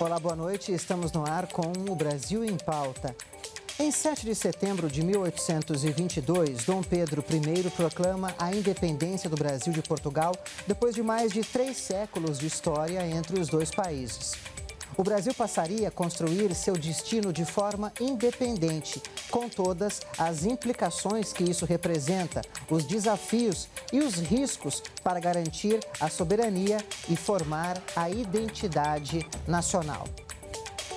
Olá, boa noite. Estamos no ar com o Brasil em Pauta. Em 7 de setembro de 1822, Dom Pedro I proclama a independência do Brasil de Portugal depois de mais de três séculos de história entre os dois países. O Brasil passaria a construir seu destino de forma independente, com todas as implicações que isso representa, os desafios e os riscos para garantir a soberania e formar a identidade nacional.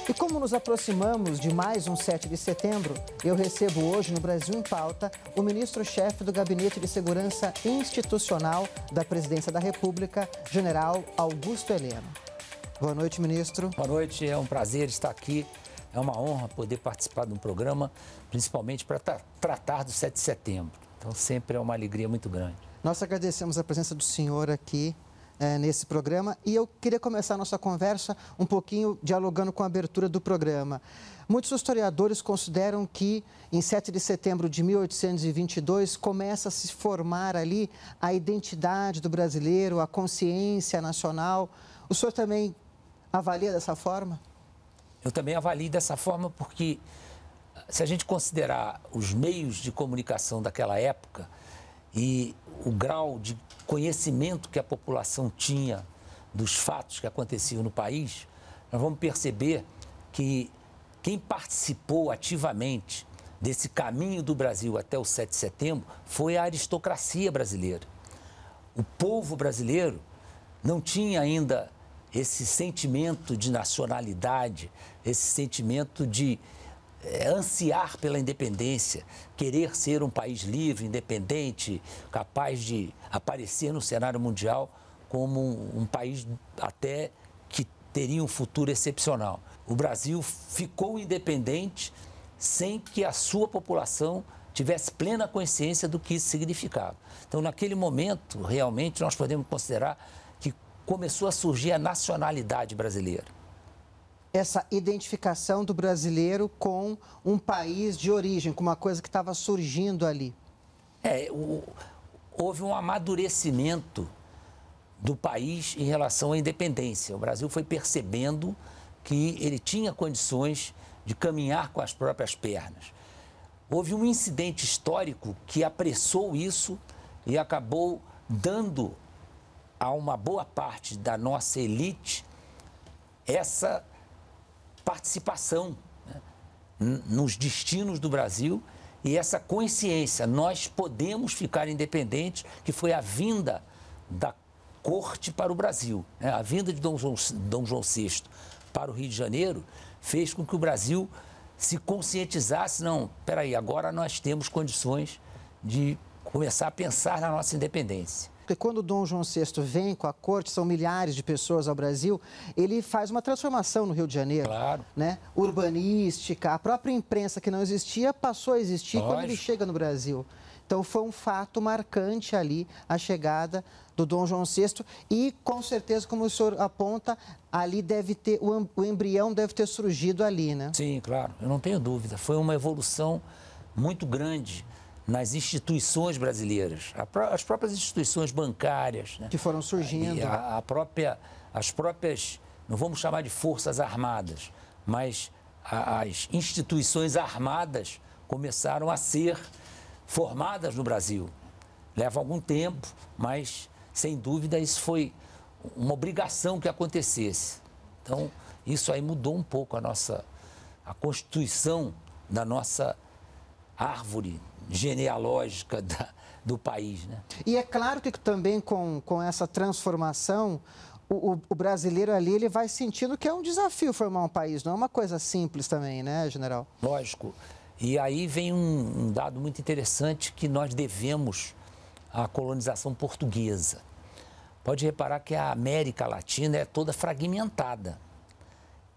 E como nos aproximamos de mais um 7 de setembro, eu recebo hoje no Brasil em Pauta o ministro-chefe do Gabinete de Segurança Institucional da Presidência da República, General Augusto Heleno. Boa noite, ministro. Boa noite, é um prazer estar aqui. É uma honra poder participar de um programa, principalmente para tra tratar do 7 de setembro. Então, sempre é uma alegria muito grande. Nós agradecemos a presença do senhor aqui é, nesse programa e eu queria começar a nossa conversa um pouquinho dialogando com a abertura do programa. Muitos historiadores consideram que em 7 de setembro de 1822 começa a se formar ali a identidade do brasileiro, a consciência nacional. O senhor também Avalia dessa forma? Eu também avalio dessa forma porque, ah, se a gente considerar os meios de comunicação daquela época e o grau de conhecimento que a população tinha dos fatos que aconteciam no país, nós vamos perceber que quem participou ativamente desse caminho do Brasil até o 7 de setembro foi a aristocracia brasileira. O povo brasileiro não tinha ainda esse sentimento de nacionalidade, esse sentimento de é, ansiar pela independência, querer ser um país livre, independente, capaz de aparecer no cenário mundial como um, um país até que teria um futuro excepcional. O Brasil ficou independente sem que a sua população tivesse plena consciência do que isso significava. Então, naquele momento, realmente, nós podemos considerar começou a surgir a nacionalidade brasileira? Essa identificação do brasileiro com um país de origem, com uma coisa que estava surgindo ali. É, o, houve um amadurecimento do país em relação à independência. O Brasil foi percebendo que ele tinha condições de caminhar com as próprias pernas. Houve um incidente histórico que apressou isso e acabou dando a uma boa parte da nossa elite essa participação né, nos destinos do Brasil e essa consciência. Nós podemos ficar independentes, que foi a vinda da corte para o Brasil. Né? A vinda de Dom João, Dom João VI para o Rio de Janeiro fez com que o Brasil se conscientizasse, não, peraí, agora nós temos condições de começar a pensar na nossa independência. Porque quando Dom João VI vem com a corte, são milhares de pessoas ao Brasil, ele faz uma transformação no Rio de Janeiro. Claro. Né? Urbanística, a própria imprensa que não existia passou a existir Lógico. quando ele chega no Brasil. Então foi um fato marcante ali a chegada do Dom João VI e com certeza, como o senhor aponta, ali deve ter o embrião deve ter surgido ali, né? Sim, claro, eu não tenho dúvida. Foi uma evolução muito grande nas instituições brasileiras, as próprias instituições bancárias. Né? Que foram surgindo. A, a, própria, as próprias, não vamos chamar de forças armadas, mas a, as instituições armadas começaram a ser formadas no Brasil. Leva algum tempo, mas sem dúvida isso foi uma obrigação que acontecesse. Então, isso aí mudou um pouco a nossa, a constituição da nossa árvore genealógica da, do país. Né? E é claro que também com, com essa transformação, o, o, o, brasileiro ali ele vai sentindo que é um desafio formar um país, não é uma coisa simples também, né, general? Lógico. E aí vem um, um dado muito interessante que nós devemos à colonização portuguesa. Pode reparar que a América Latina é toda fragmentada.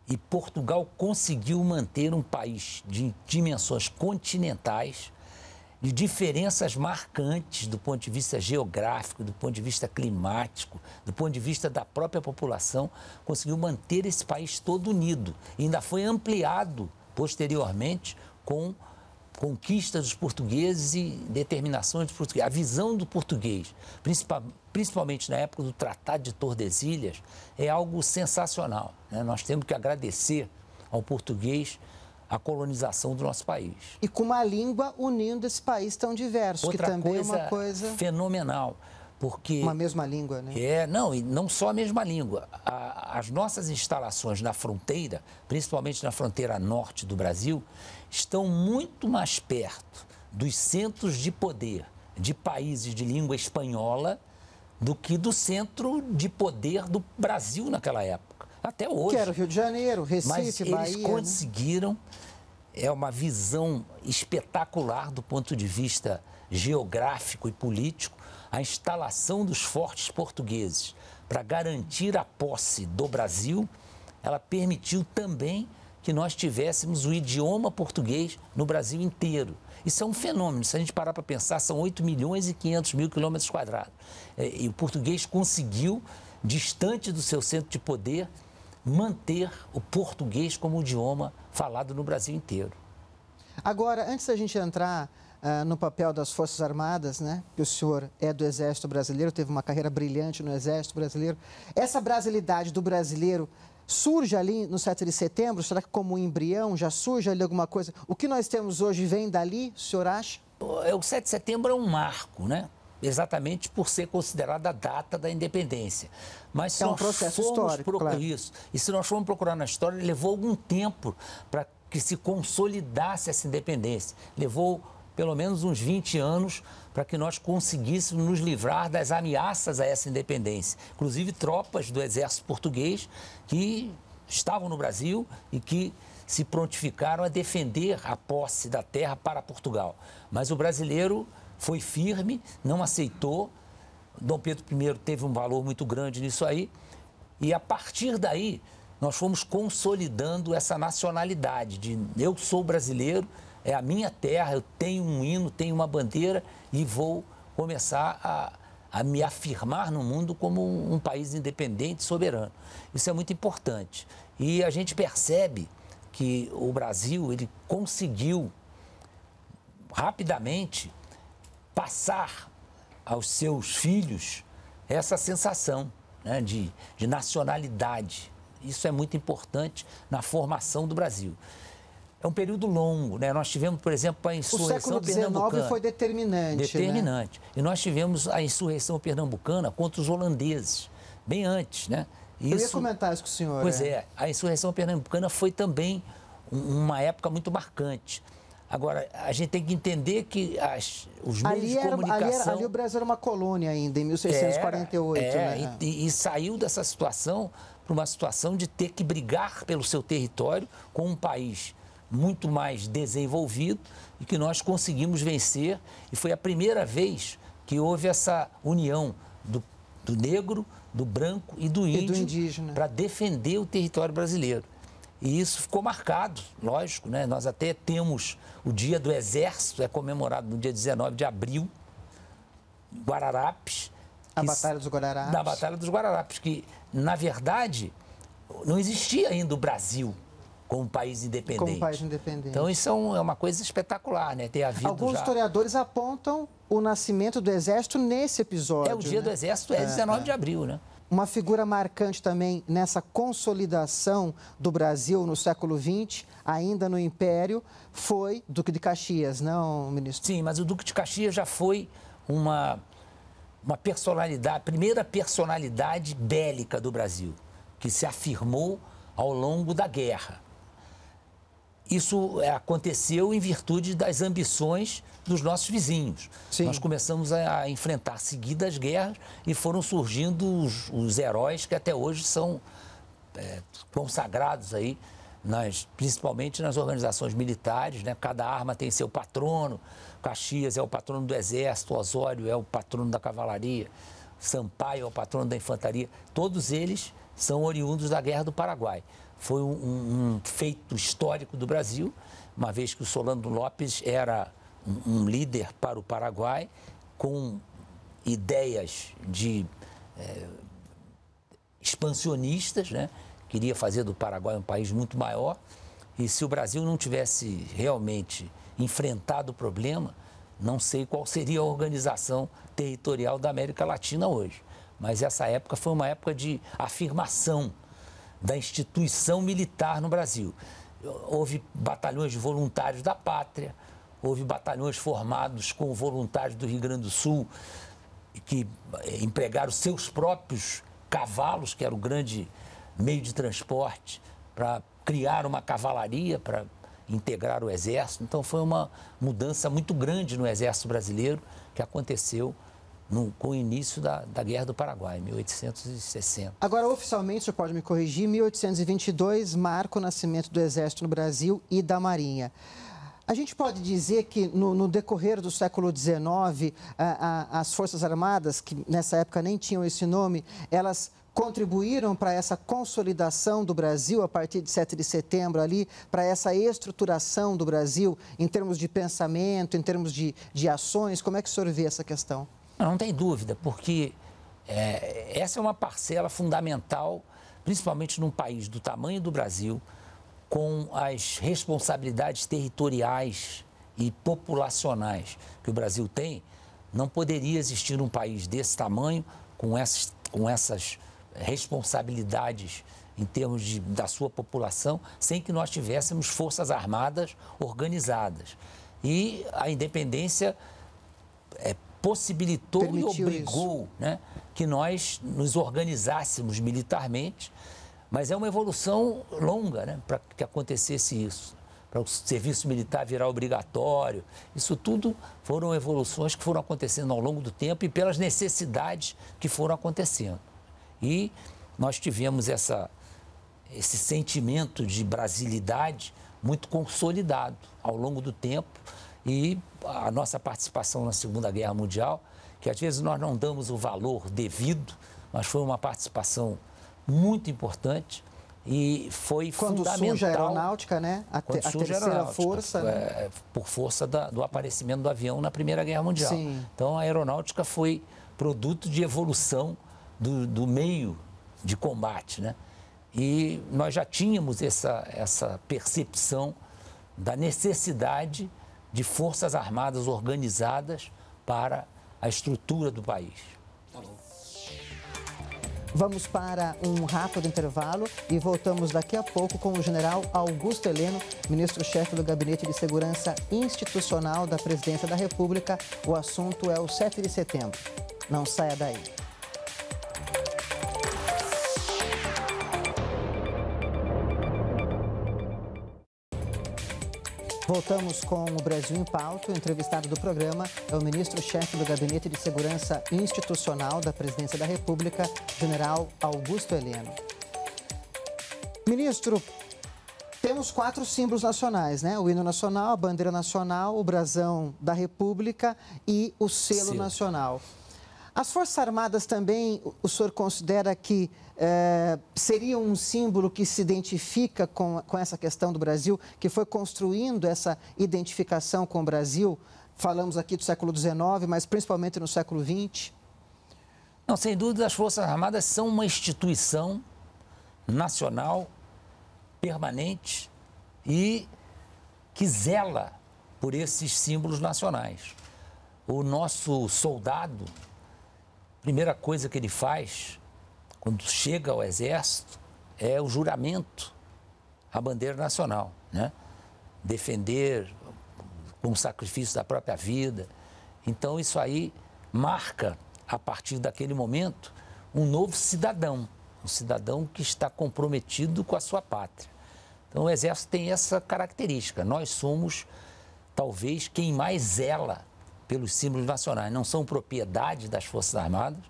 E Portugal conseguiu manter um país de dimensões continentais, de diferenças marcantes do ponto de vista geográfico, do ponto de vista climático, do ponto de vista da própria população, conseguiu manter esse país todo unido. E ainda foi ampliado posteriormente com conquistas dos portugueses e determinações dos portugueses. A visão do português, principalmente na época do Tratado de Tordesilhas, é algo sensacional. Né? Nós temos que agradecer ao português a colonização do nosso país. E com uma língua unindo esse país tão diverso, Outra que também coisa é uma coisa fenomenal, porque uma mesma língua, né? É, não, e não só a mesma língua. A, as nossas instalações na fronteira, principalmente na fronteira norte do Brasil, estão muito mais perto dos centros de poder de países de língua espanhola do que do centro de poder do Brasil naquela época. Até hoje. Que era o Rio de Janeiro, Recife, Mas eles né? conseguiram. Né? É uma visão espetacular do ponto de vista geográfico e político a instalação dos fortes portugueses para garantir a posse do Brasil. Ela permitiu também que nós tivéssemos o idioma português no Brasil inteiro. Isso é um fenômeno. Se a gente parar para pensar, são 8 milhões e 500 mil quilômetros quadrados. É, e o português conseguiu, distante do seu centro de poder, manter o português como idioma falado no Brasil inteiro. Agora, antes da gente entrar Uh, no papel das Forças Armadas, né? Que o senhor é do Exército Brasileiro, teve uma carreira brilhante no Exército Brasileiro. Essa brasilidade do brasileiro surge ali no 7 de setembro? Será que como um embrião já surge ali alguma coisa? O que nós temos hoje vem dali, o senhor acha? É, o 7 de setembro é um marco, né? exatamente por ser considerada a data da independência. Mas se é um nós processo procurar claro. isso, e se nós formos procurar na história, levou algum tempo para que se consolidasse essa independência. Levou pelo menos uns 20 anos para que nós conseguíssemos nos livrar das ameaças a essa independência. Inclusive tropas do exército português que estavam no Brasil e que se prontificaram a defender a posse da terra para Portugal. Mas o brasileiro foi firme, não aceitou. Dom Pedro I teve um valor muito grande nisso aí. E a partir daí, nós fomos consolidando essa nacionalidade de eu sou brasileiro, é a minha terra, eu tenho um hino, tenho uma bandeira e vou começar a, a me afirmar no mundo como um, país independente, soberano. Isso é muito importante. E a gente percebe que o Brasil ele conseguiu rapidamente passar aos seus filhos essa sensação né, de, de nacionalidade. Isso é muito importante na formação do Brasil é um período longo. Né? Nós tivemos, por exemplo, a insurreição o século XIX foi determinante. Né? Determinante. Né? E nós tivemos a insurreição pernambucana contra os holandeses, bem antes. Né? Isso... Eu ia comentar isso com o senhor. Pois é. é a insurreição pernambucana foi também uma época muito marcante. Agora, a gente tem que entender que as, os meios ali de comunicação... Era, ali, era, ali, o Brasil era uma colônia ainda, em 1648. Era, né? é, né? e, e saiu dessa situação para uma situação de ter que brigar pelo seu território com um país muito mais desenvolvido e que nós conseguimos vencer. E foi a primeira vez que houve essa união do, do negro, do branco e do índio para defender o território brasileiro. E isso ficou marcado, lógico, né? Nós até temos o Dia do Exército, é comemorado no dia 19 de abril, Guararapes. A Batalha dos Guararapes. Da Batalha dos Guararapes, que, na verdade, não existia ainda o Brasil como país independente. Como país independente. Então isso é, é, uma coisa espetacular, né? Ter havido Alguns já... historiadores apontam o nascimento do Exército nesse episódio. É, o dia né? do Exército é, é 19 é. de abril, né? Uma figura marcante também nessa consolidação do Brasil no século XX, ainda no Império, foi Duque de Caxias, não, ministro? Sim, mas o Duque de Caxias já foi uma, uma personalidade, a primeira personalidade bélica do Brasil, que se afirmou ao longo da guerra. Isso é, aconteceu em virtude das ambições dos nossos vizinhos. Sim. Nós começamos a enfrentar seguidas guerras e foram surgindo os, os heróis que até hoje são é, consagrados aí, nas, principalmente nas organizações militares. Né? Cada arma tem seu patrono. Caxias é o patrono do exército, Osório é o patrono da cavalaria, Sampaio é o patrono da infantaria. Todos eles são oriundos da Guerra do Paraguai foi um, um, feito histórico do Brasil, uma vez que o Solano Lopes era um, um líder para o Paraguai com ideias de é, expansionistas, né? queria fazer do Paraguai um país muito maior. E se o Brasil não tivesse realmente enfrentado o problema, não sei qual seria a organização territorial da América Latina hoje. Mas essa época foi uma época de afirmação da instituição militar no Brasil. Houve batalhões de voluntários da pátria, houve batalhões formados com voluntários do Rio Grande do Sul que eh, empregaram seus próprios cavalos, que era o grande meio de transporte, para criar uma cavalaria para integrar o exército. Então foi uma mudança muito grande no exército brasileiro que aconteceu no, com o início da, da Guerra do Paraguai, em 1860. Agora, oficialmente, senhor pode me corrigir, 1822 marca o nascimento do Exército no Brasil e da Marinha. A gente pode dizer que no, no decorrer do século XIX, a, a, as Forças Armadas, que nessa época nem tinham esse nome, elas contribuíram para essa consolidação do Brasil a partir de 7 de setembro ali, para essa estruturação do Brasil em termos de pensamento, em termos de, de ações? Como é que o senhor vê essa questão? Não, tem dúvida, porque é, essa é uma parcela fundamental, principalmente num país do tamanho do Brasil, com as responsabilidades territoriais e populacionais que o Brasil tem, não poderia existir um país desse tamanho, com essas, com essas responsabilidades em termos de, da sua população, sem que nós tivéssemos forças armadas organizadas. E a independência é, possibilitou Permitiu e obrigou né, que nós nos organizássemos militarmente, mas é uma evolução longa né, para que acontecesse isso, para o serviço militar virar obrigatório. Isso tudo foram evoluções que foram acontecendo ao longo do tempo e pelas necessidades que foram acontecendo. E nós tivemos essa, esse sentimento de brasilidade muito consolidado ao longo do tempo e a nossa participação na Segunda Guerra Mundial, que às vezes nós não damos o valor devido, mas foi uma participação muito importante e foi quando fundamental. Quando surge a aeronáutica, né? A, te, a terceira força. né? É, por força da, do aparecimento do avião na Primeira Guerra Mundial. Sim. Então a aeronáutica foi produto de evolução do, do meio de combate, né? E nós já tínhamos essa, essa percepção da necessidade de forças armadas organizadas para a estrutura do país. Vamos para um rápido intervalo e voltamos daqui a pouco com o general Augusto Heleno, ministro-chefe do Gabinete de Segurança Institucional da Presidência da República. O assunto é o 7 de setembro. Não saia daí. Voltamos com o Brasil em Pauta. O entrevistado do programa é o ministro-chefe do Gabinete de Segurança Institucional da Presidência da República, general Augusto Heleno. Ministro, temos quatro símbolos nacionais, né? O hino nacional, a bandeira nacional, o brasão da República e o selo Sim. nacional. As Forças Armadas também, o senhor considera que é, seria um símbolo que se identifica com, com essa questão do Brasil, que foi construindo essa identificação com o Brasil? Falamos aqui do século XIX, mas principalmente no século XX. Não, sem dúvida, as Forças Armadas são uma instituição nacional permanente e que zela por esses símbolos nacionais. O nosso soldado, primeira coisa que ele faz quando chega ao exército é o juramento à bandeira nacional, né? Defender com o sacrifício da própria vida. Então isso aí marca a partir daquele momento um novo cidadão, um cidadão que está comprometido com a sua pátria. Então o exército tem essa característica. Nós somos talvez quem mais zela pelos símbolos nacionais. Não são propriedade das Forças Armadas,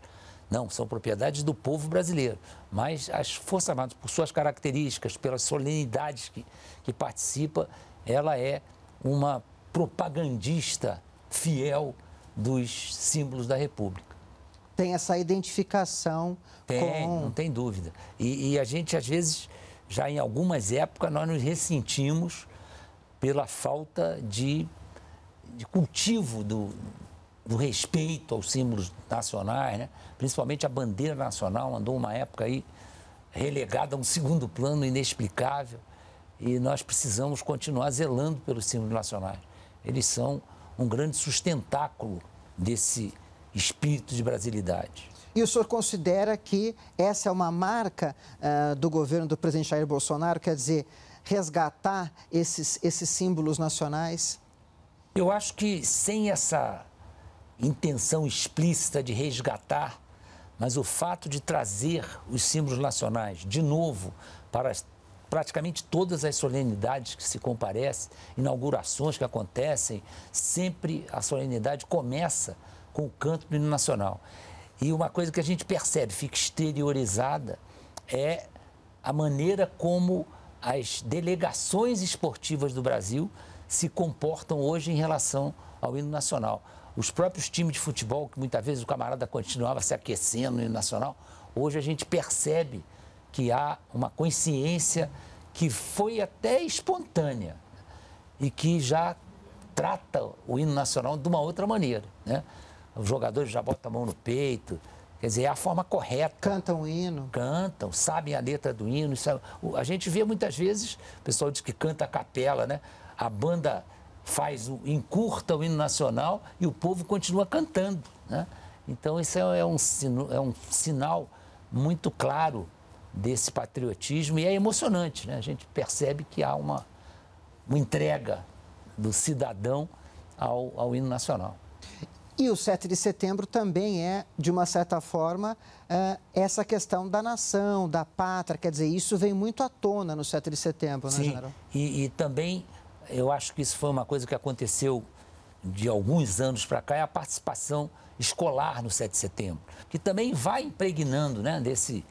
não, são propriedades do povo brasileiro. Mas as Forças Armadas, por suas características, pelas solenidades que, que participa, ela é uma propagandista fiel dos símbolos da República. Tem essa identificação tem, com... Não tem dúvida. E, e a gente, às vezes, já em algumas épocas, nós nos ressentimos pela falta de de cultivo do, do respeito aos símbolos nacionais, né? principalmente a bandeira nacional, andou uma época aí relegada a um segundo plano inexplicável e nós precisamos continuar zelando pelos símbolos nacionais. Eles são um grande sustentáculo desse espírito de brasilidade. E o senhor considera que essa é uma marca uh, do governo do presidente Jair Bolsonaro, quer dizer, resgatar esses, esses símbolos nacionais? Eu acho que sem essa intenção explícita de resgatar, mas o fato de trazer os símbolos nacionais de novo para as praticamente todas as solenidades que se comparecem, inaugurações que acontecem, sempre a solenidade começa com o canto do hino nacional. E uma coisa que a gente percebe, fica exteriorizada, é a maneira como as delegações esportivas do Brasil se comportam hoje em relação ao hino nacional. Os próprios times de futebol, que muitas vezes o camarada continuava se aquecendo no hino nacional, hoje a gente percebe que há uma consciência que foi até espontânea e que já trata o hino nacional de uma outra maneira. Né? Os jogadores já botam a mão no peito, Quer dizer, é a forma correta. Cantam o hino. Cantam, sabem a letra do hino. É, a gente vê muitas vezes, o pessoal diz que canta a capela, né? a banda faz o, encurta o hino nacional e o povo continua cantando. Né? Então, isso é, é um, é um sinal muito claro desse patriotismo e é emocionante. Né? A gente percebe que há uma, uma entrega do cidadão ao, ao hino nacional. E o 7 de setembro também é, de uma certa forma, eh, essa questão da nação, da pátria. Quer dizer, isso vem muito à tona no 7 de setembro, né, Sim, General? E, e também eu acho que isso foi uma coisa que aconteceu de alguns anos para cá, é a participação escolar no 7 de setembro, que também vai impregnando né, desse,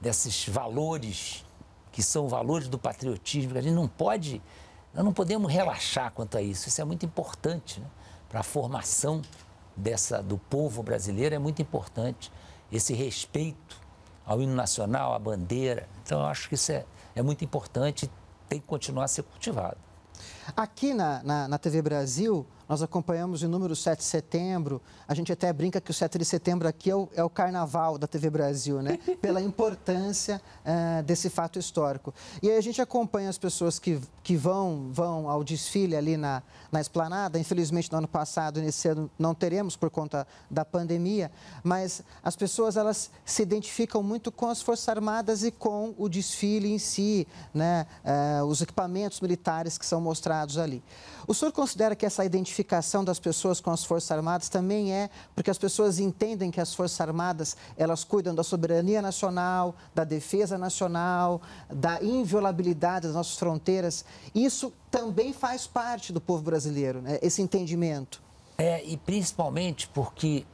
desses valores, que são valores do patriotismo, que a gente não pode, nós não podemos relaxar quanto a isso, isso é muito importante né, para a formação dessa, do povo brasileiro, é muito importante esse respeito ao hino nacional, à bandeira, então eu acho que isso é, é muito importante e tem que continuar a ser cultivado. Aqui na, na, na TV Brasil, nós acompanhamos o número 7 de setembro. A gente até brinca que o 7 de setembro aqui é o, é o carnaval da TV Brasil, né? Pela importância uh, desse fato histórico. E aí a gente acompanha as pessoas que, que vão, vão ao desfile ali na, na esplanada. Infelizmente, no ano passado, nesse ano, não teremos por conta da pandemia. Mas as pessoas, elas se identificam muito com as Forças Armadas e com o desfile em si, né? Uh, os equipamentos militares que são mostrados ali. O senhor considera que essa identificação identificação das pessoas com as Forças Armadas também é porque as pessoas entendem que as Forças Armadas, elas cuidam da soberania nacional, da defesa nacional, da inviolabilidade das nossas fronteiras. Isso também faz parte do povo brasileiro, né? esse entendimento. É, e principalmente porque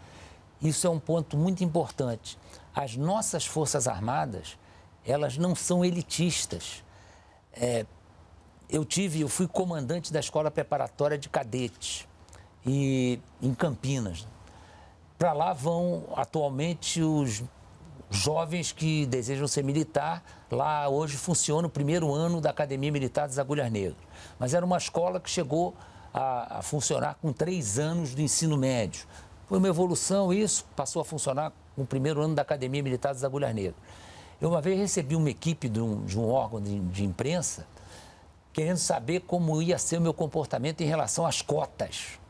isso é um ponto muito importante. As nossas Forças Armadas, elas não são elitistas. É, eu tive, eu fui comandante da escola preparatória de cadetes e em Campinas. Para lá vão atualmente os jovens que desejam ser militar. Lá hoje funciona o primeiro ano da Academia Militar das Agulhas Negras. Mas era uma escola que chegou a, a funcionar com três anos do ensino médio. Foi uma evolução isso, passou a funcionar com o primeiro ano da Academia Militar das Agulhas Negras. Eu uma vez recebi uma equipe de um, de um órgão de, de imprensa querendo saber como ia ser o meu comportamento em relação às cotas.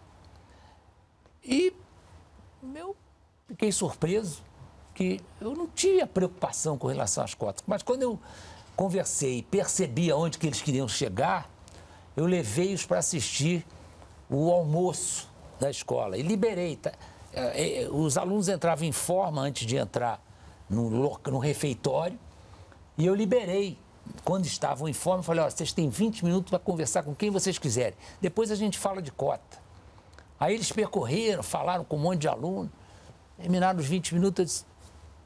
E eu fiquei surpreso que eu não tinha preocupação com relação às cotas, mas quando eu conversei e percebi aonde que eles queriam chegar, eu levei-os para assistir o almoço da escola e liberei. Tá? É, é, os alunos entravam em forma antes de entrar no, no refeitório e eu liberei quando estavam em forma, eu falei: olha, vocês têm 20 minutos para conversar com quem vocês quiserem. Depois a gente fala de cota. Aí eles percorreram, falaram com um monte de aluno. Terminaram os 20 minutos, eu disse: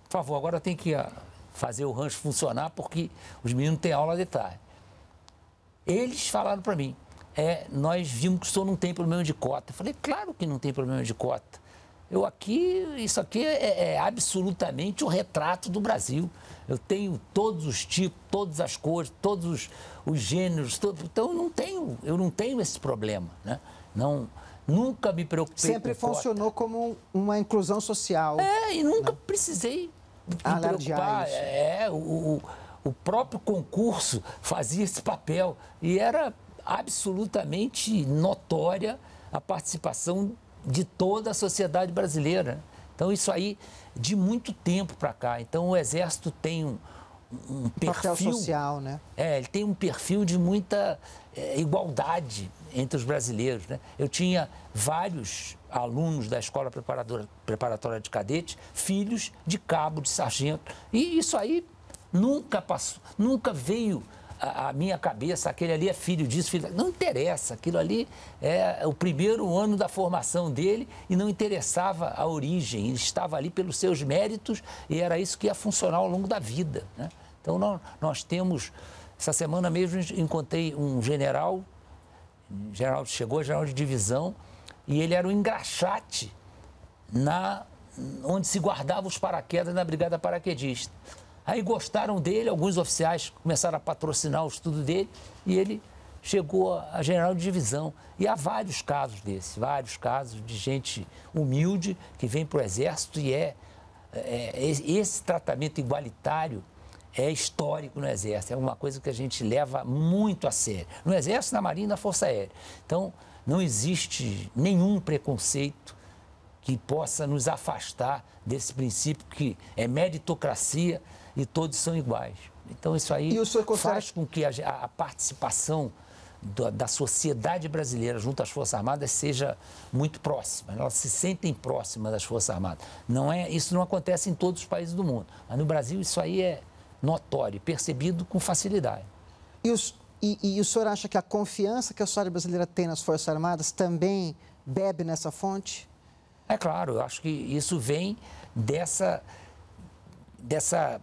por favor, agora tem que ah, fazer o rancho funcionar porque os meninos têm aula de tarde. Eles falaram para mim: é, nós vimos que o senhor não tem problema de cota. Eu falei: claro que não tem problema de cota. Eu aqui, isso aqui é, é, é absolutamente o retrato do Brasil. Eu tenho todos os tipos, todas as cores, todos os, os gêneros, todo, então eu não tenho, eu não tenho esse problema, né? Não, nunca me preocupei. Sempre funcionou como uma inclusão social. É, e nunca né? precisei me ah, preocupar. É isso. É, é o, o próprio concurso fazia esse papel e era absolutamente notória a participação de toda a sociedade brasileira. Então, isso aí de muito tempo para cá. Então, o Exército tem um, um, um perfil. social, né? É, ele tem um perfil de muita é, igualdade entre os brasileiros. Né? Eu tinha vários alunos da escola preparadora, preparatória de cadetes, filhos de cabo, de sargento. E isso aí nunca passou, nunca veio a, minha cabeça, aquele ali é filho disso, filho. Não interessa, aquilo ali é o primeiro ano da formação dele e não interessava a origem, ele estava ali pelos seus méritos e era isso que ia funcionar ao longo da vida. Né? Então nós, nós temos. Essa semana mesmo encontrei um general, general chegou, general de divisão, e ele era um engraxate na onde se guardava os paraquedas na Brigada Paraquedista. Aí gostaram dele, alguns oficiais começaram a patrocinar o estudo dele e ele chegou a general de divisão. E há vários casos desses, vários casos de gente humilde que vem para o exército e é, é, é esse tratamento igualitário é histórico no exército, é uma coisa que a gente leva muito a sério. No exército, na marinha, na força aérea. Então, não existe nenhum preconceito que possa nos afastar desse princípio que é meritocracia e todos são iguais. Então isso aí considera... faz com que a, a participação da, da, sociedade brasileira junto às Forças Armadas seja muito próxima. Elas se sentem próximas das Forças Armadas. Não é, isso não acontece em todos os países do mundo, mas no Brasil isso aí é notório, percebido com facilidade. E, os, e, e o senhor acha que a confiança que a sociedade brasileira tem nas Forças Armadas também bebe nessa fonte? É claro, eu acho que isso vem dessa, dessa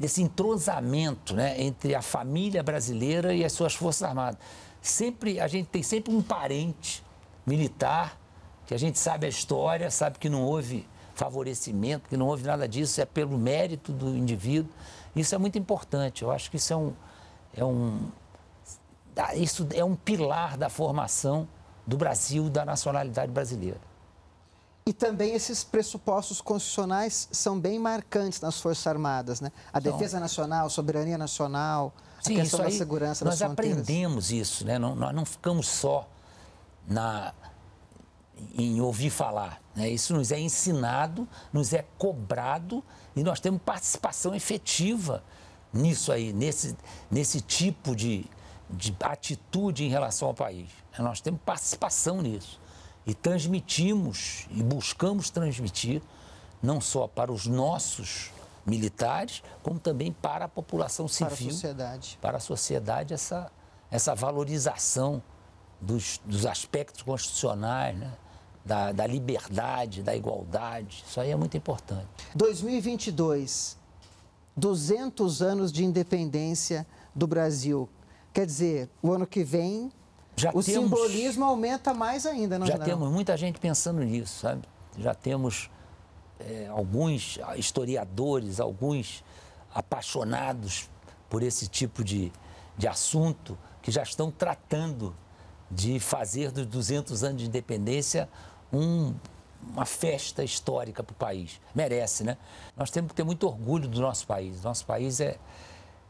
desse entrosamento né, entre a família brasileira e as suas Forças Armadas. Sempre, a gente tem sempre um parente militar, que a gente sabe a história, sabe que não houve favorecimento, que não houve nada disso, é pelo mérito do indivíduo. Isso é muito importante. Eu acho que isso é um, é um, isso é um pilar da formação do Brasil, da nacionalidade brasileira. E também esses pressupostos constitucionais são bem marcantes nas Forças Armadas, né? A então, defesa nacional, a soberania nacional, sim, a questão da segurança Nós aprendemos fronteiras. isso, né? Não, nós não ficamos só na em ouvir falar. Né? Isso nos é ensinado, nos é cobrado e nós temos participação efetiva nisso aí, nesse, nesse tipo de, de atitude em relação ao país. Nós temos participação nisso e transmitimos e buscamos transmitir não só para os nossos militares, como também para a população civil, para a sociedade, para a sociedade essa, essa valorização dos, dos aspectos constitucionais, né? da, da liberdade, da igualdade. Isso aí é muito importante. 2022, 200 anos de independência do Brasil. Quer dizer, o ano que vem já o temos, simbolismo aumenta mais ainda, não é? Já general? temos muita gente pensando nisso, sabe? Já temos é, alguns historiadores, alguns apaixonados por esse tipo de, de assunto que já estão tratando de fazer dos 200 anos de independência um, uma festa histórica para o país. Merece, né? Nós temos que ter muito orgulho do nosso país. Nosso país é,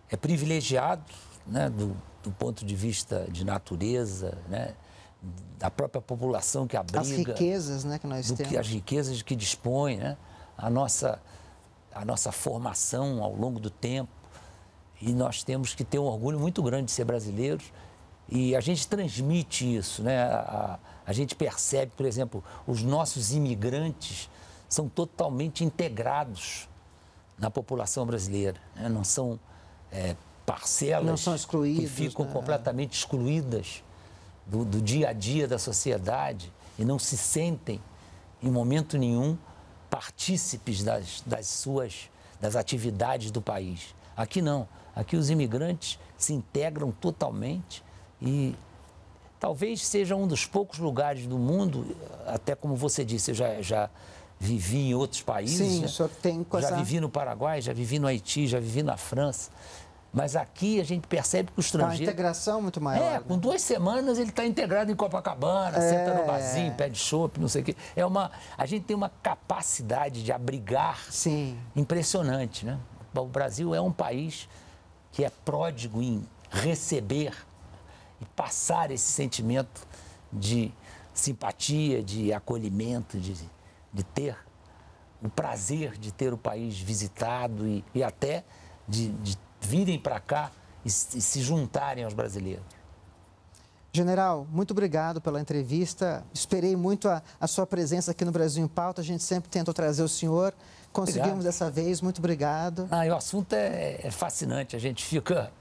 é privilegiado né, do, do ponto de vista de natureza, né? da própria população que abriga. As riquezas né, que nós do temos. Que, as riquezas de que dispõe, né? a, nossa, a nossa formação ao longo do tempo. E nós temos que ter um orgulho muito grande de ser brasileiros. E a gente transmite isso, né? a, a gente percebe, por exemplo, os nossos imigrantes são totalmente integrados na população brasileira, né? não são é, parcelas que ficam né? completamente excluídas do, do dia a dia da sociedade e não se sentem em momento nenhum partícipes das, das suas das atividades do país. Aqui não. Aqui os imigrantes se integram totalmente e talvez seja um dos poucos lugares do mundo, até como você disse, eu já, já vivi em outros países. Sim, né? senhor tem coisa... Já vivi no Paraguai, já vivi no Haiti, já vivi na França. Mas aqui a gente percebe que o estrangeiro. Tá uma integração muito maior. É, né? com duas semanas ele está integrado em Copacabana, é... senta no barzinho, pede não sei o quê. É uma, a gente tem uma capacidade de abrigar Sim. impressionante, né? O Brasil é um país que é pródigo em receber e passar esse sentimento de simpatia, de acolhimento, de, de ter o prazer de ter o país visitado e, e até de, de virem para cá e, e se juntarem aos brasileiros. General, muito obrigado pela entrevista. Esperei muito a, a, sua presença aqui no Brasil em Pauta. A gente sempre tentou trazer o senhor. Conseguimos obrigado. dessa vez. Muito obrigado. Ah, o assunto é, é, fascinante. A gente fica.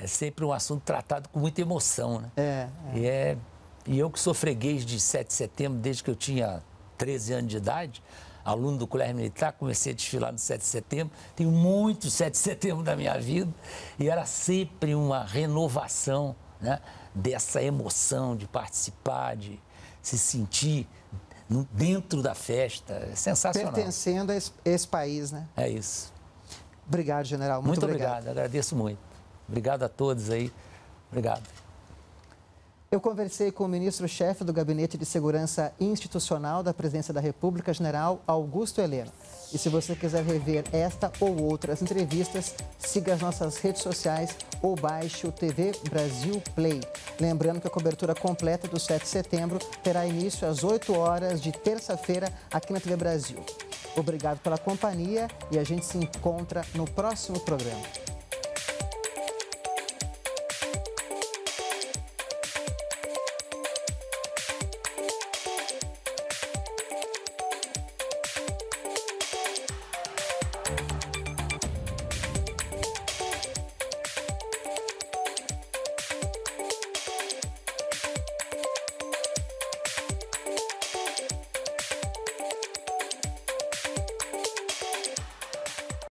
É sempre um assunto tratado com muita emoção, né? É. é. E, é, e eu que sou freguês de 7 de setembro desde que eu tinha 13 anos de idade, aluno do Colégio Militar, comecei a desfilar no 7 de setembro, tenho muito 7 de setembro da minha vida, e era sempre uma renovação né, dessa emoção de participar, de se sentir dentro da festa. É sensacional. Pertencendo a esse, país, né? É isso. Obrigado, general. Muito, muito obrigado. obrigado. Agradeço muito. Obrigado a todos aí. Obrigado. Eu conversei com o ministro-chefe do Gabinete de Segurança Institucional da Presidência da República, general Augusto Helena. E se você quiser rever esta ou outras entrevistas, siga as nossas redes sociais ou baixe o TV Brasil Play. Lembrando que a cobertura completa do 7 de setembro terá início às 8 horas de terça-feira aqui na TV Brasil. Obrigado pela companhia e a gente se encontra no próximo programa.